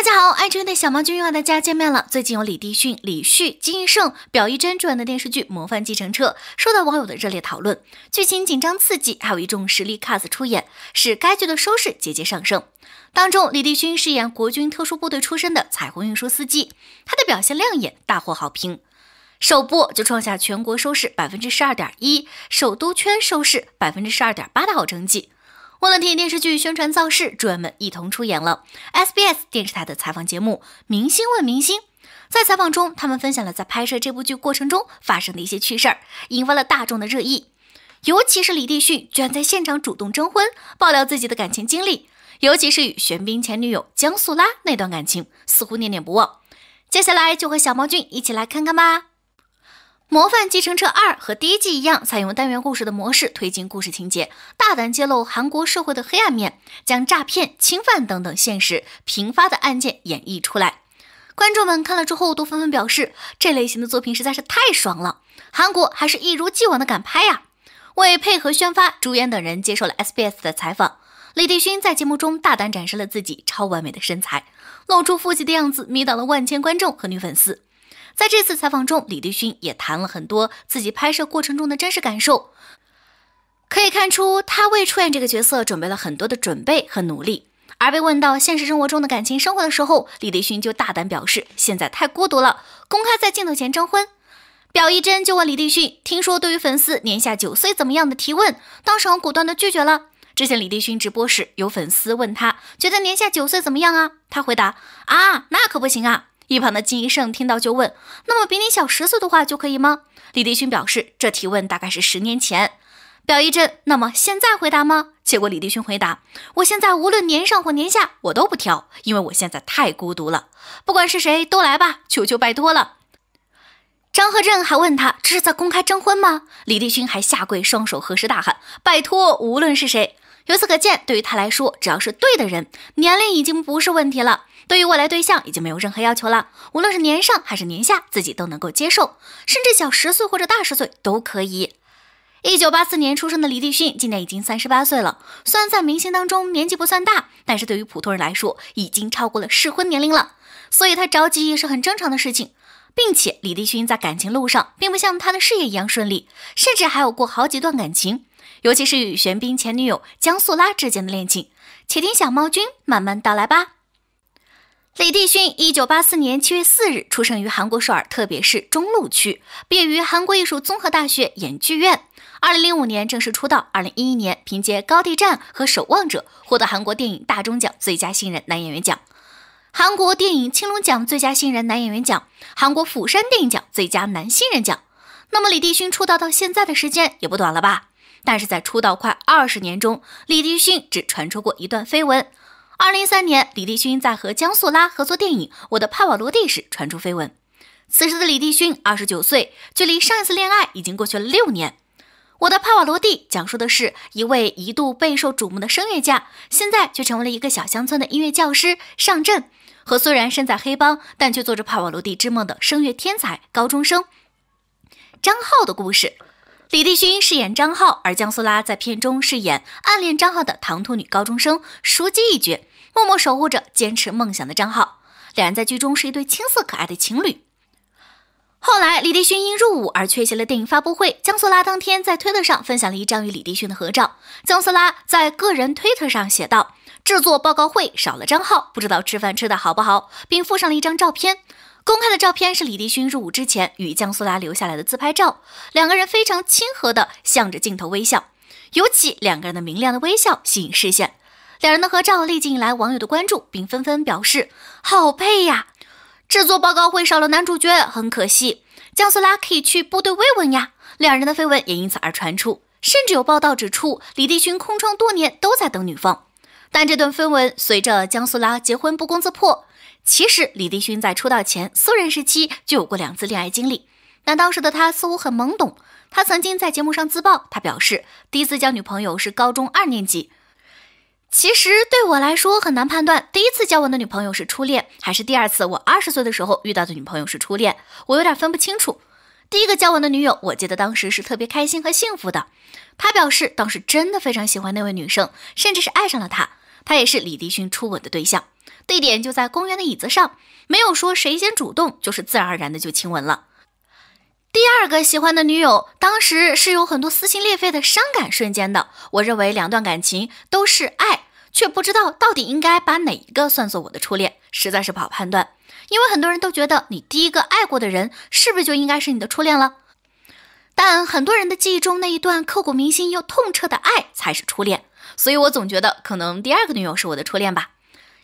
大家好，爱追的小毛君又和大家见面了。最近有李帝勋、李旭、金艺胜、表一真主演的电视剧《模范计程车》受到网友的热烈讨论，剧情紧张刺激，还有一众实力 cast 出演，使该剧的收视节节上升。当中，李帝勋饰演国军特殊部队出身的彩虹运输司机，他的表现亮眼，大获好评，首播就创下全国收视百分之十二点一，首都圈收视百分之十二点八的好成绩。为了替电视剧宣传造势，主演们一同出演了 SBS 电视台的采访节目《明星问明星》。在采访中，他们分享了在拍摄这部剧过程中发生的一些趣事儿，引发了大众的热议。尤其是李帝勋，居然在现场主动征婚，爆料自己的感情经历，尤其是与玄彬前女友江素拉那段感情，似乎念念不忘。接下来就和小猫君一起来看看吧。《模范计程车二》和第一季一样，采用单元故事的模式推进故事情节，大胆揭露韩国社会的黑暗面，将诈骗、侵犯等等现实频发的案件演绎出来。观众们看了之后都纷纷表示，这类型的作品实在是太爽了。韩国还是一如既往的敢拍呀！为配合宣发，主演等人接受了 SBS 的采访。李帝勋在节目中大胆展示了自己超完美的身材，露出腹肌的样子，迷倒了万千观众和女粉丝。在这次采访中，李立勋也谈了很多自己拍摄过程中的真实感受，可以看出他为出演这个角色准备了很多的准备和努力。而被问到现实生活中的感情生活的时候，李立勋就大胆表示现在太孤独了，公开在镜头前征婚。表一真就问李立勋，听说对于粉丝年下九岁怎么样的提问，当场果断的拒绝了。之前李立勋直播时有粉丝问他，觉得年下九岁怎么样啊？他回答啊，那可不行啊。一旁的金一胜听到就问：“那么比你小十岁的话就可以吗？”李立勋表示：“这提问大概是十年前。”表一阵，那么现在回答吗？”结果李立勋回答：“我现在无论年上或年下，我都不挑，因为我现在太孤独了，不管是谁都来吧，求求拜托了。”张贺镇还问他：“这是在公开征婚吗？”李立勋还下跪，双手合十，大喊：“拜托，无论是谁。”由此可见，对于他来说，只要是对的人，年龄已经不是问题了。对于未来对象已经没有任何要求了，无论是年上还是年下，自己都能够接受，甚至小十岁或者大十岁都可以。一九八四年出生的李帝勋今年已经三十八岁了，虽然在明星当中年纪不算大，但是对于普通人来说已经超过了适婚年龄了，所以他着急也是很正常的事情。并且李帝勋在感情路上并不像他的事业一样顺利，甚至还有过好几段感情，尤其是与玄彬前女友姜素拉之间的恋情，且听小猫君慢慢道来吧。李帝勋，一九八四年七月四日出生于韩国首尔特别市中路区，毕业于韩国艺术综合大学演剧院。二零零五年正式出道。二零一一年凭借《高地战》和《守望者》获得韩国电影大钟奖最佳新人男演员奖、韩国电影青龙奖最佳新人男演员奖、韩国釜山电影奖最佳男新人奖。那么李帝勋出道到现在的时间也不短了吧？但是在出道快二十年中，李帝勋只传出过一段绯闻。二零一三年，李帝勋在和江素拉合作电影《我的帕瓦罗蒂》时传出绯闻。此时的李帝勋二十九岁，距离上一次恋爱已经过去了六年。《我的帕瓦罗蒂》讲述的是一位一度备受瞩目的声乐家，现在却成为了一个小乡村的音乐教师尚阵，和虽然身在黑帮，但却做着帕瓦罗蒂之梦的声乐天才高中生张浩的故事。李帝勋饰演张浩，而江素拉在片中饰演暗恋张浩的唐突女高中生淑姬一角。默默守护着坚持梦想的张浩，两人在剧中是一对青涩可爱的情侣。后来，李迪勋因入伍而缺席了电影发布会。姜素拉当天在推特上分享了一张与李迪勋的合照。姜素拉在个人推特上写道：“制作报告会少了张浩，不知道吃饭吃的好不好。”并附上了一张照片。公开的照片是李迪勋入伍之前与姜素拉留下来的自拍照，两个人非常亲和的向着镜头微笑，尤其两个人的明亮的微笑吸引视线。两人的合照立即引来网友的关注，并纷纷表示：“好配呀！”制作报告会少了男主角，很可惜。江苏拉可以去部队慰问呀。两人的绯闻也因此而传出，甚至有报道指出，李帝勋空窗多年都在等女方。但这段绯闻随着江苏拉结婚不攻自破。其实，李帝勋在出道前素人时期就有过两次恋爱经历，但当时的他似乎很懵懂。他曾经在节目上自曝，他表示第一次交女朋友是高中二年级。其实对我来说很难判断，第一次交往的女朋友是初恋还是第二次。我二十岁的时候遇到的女朋友是初恋，我有点分不清楚。第一个交往的女友，我记得当时是特别开心和幸福的。他表示当时真的非常喜欢那位女生，甚至是爱上了她。她也是李迪勋初吻的对象，地点就在公园的椅子上，没有说谁先主动，就是自然而然的就亲吻了。第二个喜欢的女友，当时是有很多撕心裂肺的伤感瞬间的。我认为两段感情都是爱，却不知道到底应该把哪一个算作我的初恋，实在是不好判断。因为很多人都觉得你第一个爱过的人，是不是就应该是你的初恋了？但很多人的记忆中那一段刻骨铭心又痛彻的爱才是初恋，所以我总觉得可能第二个女友是我的初恋吧。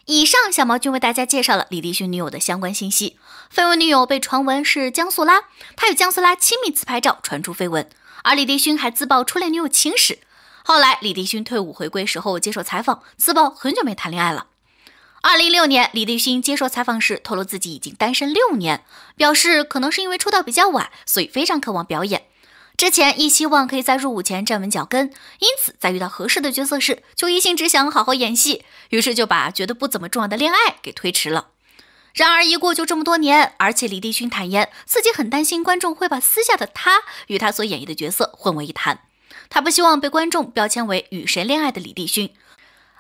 以上小毛君为大家介绍了李立勋女友的相关信息。绯闻女友被传闻是江素拉，他与江素拉亲密自拍照传出绯闻，而李立勋还自曝初恋女友情史。后来，李立勋退伍回归时，候接受采访，自曝很久没谈恋爱了。二零一六年，李立勋接受采访时透露自己已经单身六年，表示可能是因为出道比较晚，所以非常渴望表演。之前一希望可以在入伍前站稳脚跟，因此在遇到合适的角色时，就一心只想好好演戏，于是就把觉得不怎么重要的恋爱给推迟了。然而一过就这么多年，而且李帝勋坦言自己很担心观众会把私下的他与他所演绎的角色混为一谈，他不希望被观众标签为与谁恋爱的李帝勋，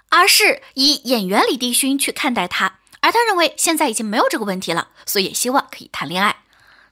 而是以演员李帝勋去看待他。而他认为现在已经没有这个问题了，所以也希望可以谈恋爱。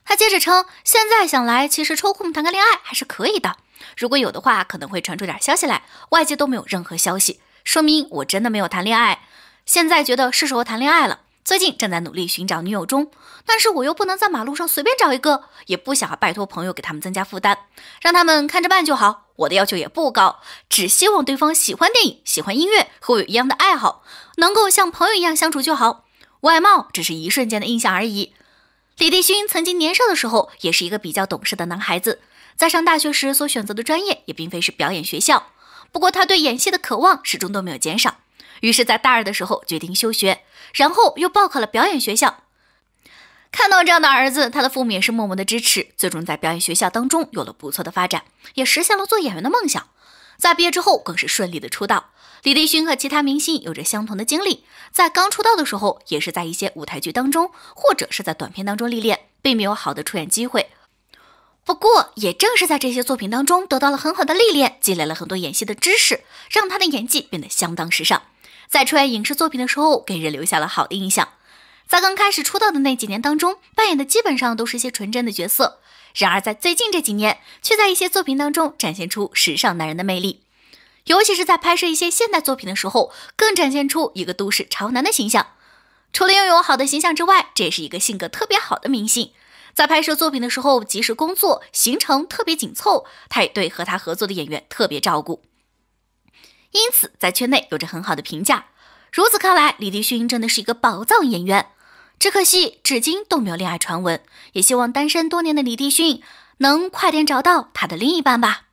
他接着称：“现在想来，其实抽空谈个恋爱还是可以的。如果有的话，可能会传出点消息来。外界都没有任何消息，说明我真的没有谈恋爱。现在觉得是时候谈恋爱了。最近正在努力寻找女友中，但是我又不能在马路上随便找一个，也不想拜托朋友给他们增加负担，让他们看着办就好。我的要求也不高，只希望对方喜欢电影、喜欢音乐，和我有一样的爱好，能够像朋友一样相处就好。外貌只是一瞬间的印象而已。”李立勋曾经年少的时候也是一个比较懂事的男孩子，在上大学时所选择的专业也并非是表演学校，不过他对演戏的渴望始终都没有减少，于是，在大二的时候决定休学，然后又报考了表演学校。看到这样的儿子，他的父母也是默默的支持，最终在表演学校当中有了不错的发展，也实现了做演员的梦想。在毕业之后，更是顺利的出道。李立勋和其他明星有着相同的经历，在刚出道的时候，也是在一些舞台剧当中，或者是在短片当中历练，并没有好的出演机会。不过，也正是在这些作品当中得到了很好的历练，积累了很多演戏的知识，让他的演技变得相当时尚。在出演影视作品的时候，给人留下了好的印象。在刚开始出道的那几年当中，扮演的基本上都是一些纯真的角色。然而，在最近这几年，却在一些作品当中展现出时尚男人的魅力。尤其是在拍摄一些现代作品的时候，更展现出一个都市潮男的形象。除了拥有好的形象之外，这也是一个性格特别好的明星。在拍摄作品的时候，即使工作行程特别紧凑，他也对和他合作的演员特别照顾，因此在圈内有着很好的评价。如此看来，李帝勋真的是一个宝藏演员。只可惜至今都没有恋爱传闻，也希望单身多年的李帝勋能快点找到他的另一半吧。